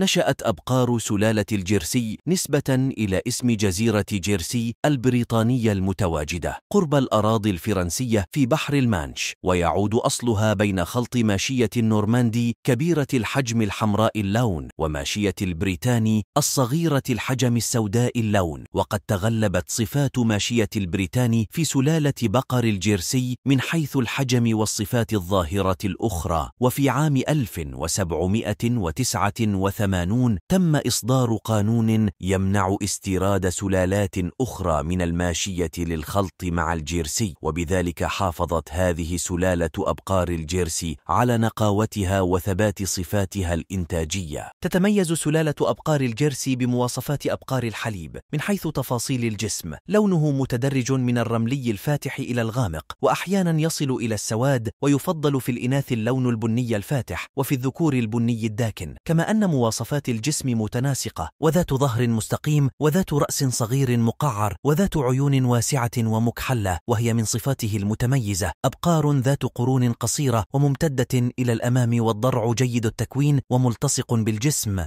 نشأت أبقار سلالة الجيرسي نسبة إلى اسم جزيرة جيرسي البريطانية المتواجدة قرب الأراضي الفرنسية في بحر المانش ويعود أصلها بين خلط ماشية النورماندي كبيرة الحجم الحمراء اللون وماشية البريتاني الصغيرة الحجم السوداء اللون وقد تغلبت صفات ماشية البريتاني في سلالة بقر الجيرسي من حيث الحجم والصفات الظاهرة الأخرى وفي عام 1789 1980 تم إصدار قانون يمنع استيراد سلالات أخرى من الماشية للخلط مع الجيرسي وبذلك حافظت هذه سلالة أبقار الجيرسي على نقاوتها وثبات صفاتها الإنتاجية تتميز سلالة أبقار الجيرسي بمواصفات أبقار الحليب من حيث تفاصيل الجسم لونه متدرج من الرملي الفاتح إلى الغامق وأحيانا يصل إلى السواد ويفضل في الإناث اللون البني الفاتح وفي الذكور البني الداكن كما أن مواصفات صفات الجسم متناسقة وذات ظهر مستقيم وذات رأس صغير مقعر وذات عيون واسعة ومكحلة وهي من صفاته المتميزة أبقار ذات قرون قصيرة وممتدة إلى الأمام والضرع جيد التكوين وملتصق بالجسم